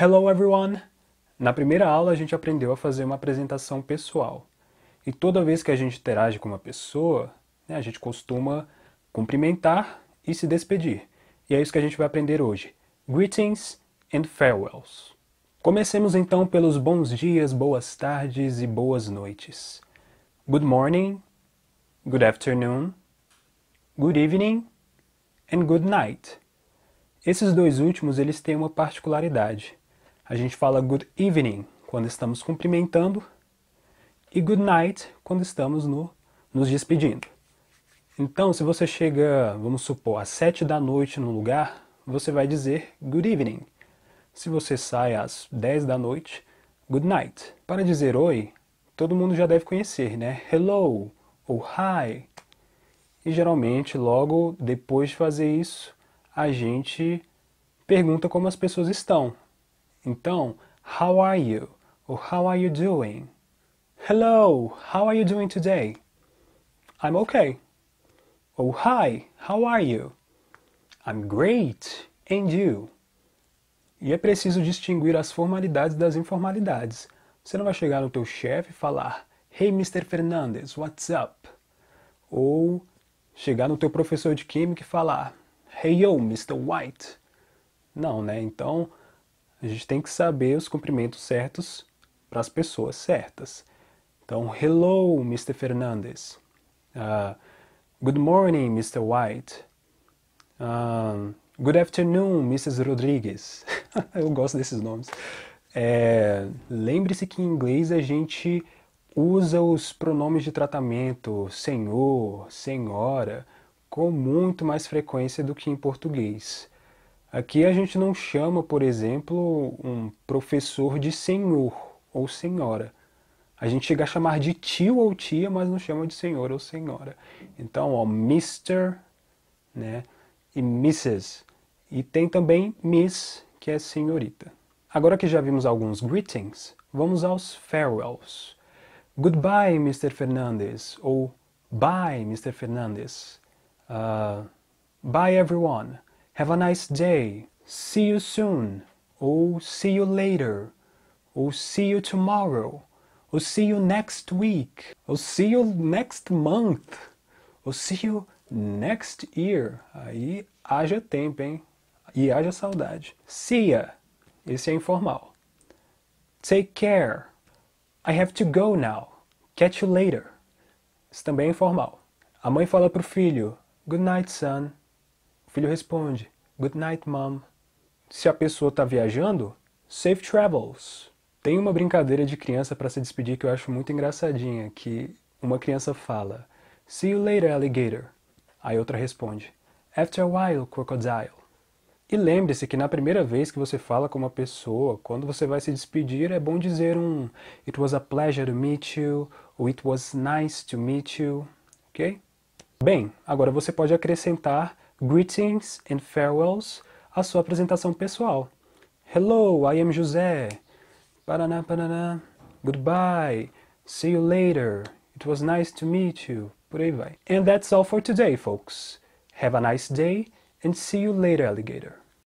Hello everyone! Na primeira aula a gente aprendeu a fazer uma apresentação pessoal. E toda vez que a gente interage com uma pessoa, né, a gente costuma cumprimentar e se despedir. E é isso que a gente vai aprender hoje. Greetings and farewells. Comecemos então pelos bons dias, boas tardes e boas noites. Good morning, good afternoon, good evening and good night. Esses dois últimos eles têm uma particularidade. A gente fala good evening quando estamos cumprimentando e good night quando estamos no, nos despedindo. Então, se você chega, vamos supor, às sete da noite no lugar, você vai dizer good evening. Se você sai às dez da noite, good night. Para dizer oi, todo mundo já deve conhecer, né? Hello ou hi e geralmente, logo depois de fazer isso, a gente pergunta como as pessoas estão. Então, how are you? Ou how are you doing? Hello, how are you doing today? I'm okay. Ou oh, hi, how are you? I'm great, and you? E é preciso distinguir as formalidades das informalidades. Você não vai chegar no teu chefe e falar Hey Mr. Fernandes, what's up? Ou chegar no teu professor de química e falar: "Hey yo, Mr. White". Não, né? Então, a gente tem que saber os cumprimentos certos para as pessoas certas. Então, hello, Mr. Fernandes. Uh, good morning, Mr. White. Uh, good afternoon, Mrs. Rodrigues. Eu gosto desses nomes. É, Lembre-se que em inglês a gente usa os pronomes de tratamento senhor, senhora, com muito mais frequência do que em português. Aqui a gente não chama, por exemplo, um professor de senhor ou senhora. A gente chega a chamar de tio ou tia, mas não chama de senhor ou senhora. Então, ó, Mr. Né, e Mrs. E tem também Miss, que é senhorita. Agora que já vimos alguns greetings, vamos aos farewells. Goodbye, Mr. Fernandez, or oh, Bye, Mr. Fernandez. Uh, bye, everyone. Have a nice day. See you soon. Or oh, see you later. Or oh, see you tomorrow. Or see you next week. Or see you next month. Or see you next year. Aí haja tempo, hein? E haja saudade. See ya. Esse é informal. Take care. I have to go now. Catch you later. Isso também é informal. A mãe fala para o filho, Good night, son. O filho responde, Good night, mom. Se a pessoa está viajando, safe travels. Tem uma brincadeira de criança para se despedir que eu acho muito engraçadinha, que uma criança fala, See you later, alligator. Aí outra responde, After a while, crocodile. E lembre-se que na primeira vez que você fala com uma pessoa, quando você vai se despedir, é bom dizer um It was a pleasure to meet you, ou It was nice to meet you, ok? Bem, agora você pode acrescentar greetings and farewells à sua apresentação pessoal. Hello, I am José. Paraná, paraná. Goodbye. See you later. It was nice to meet you. Por aí vai. And that's all for today, folks. Have a nice day. and see you later, alligator.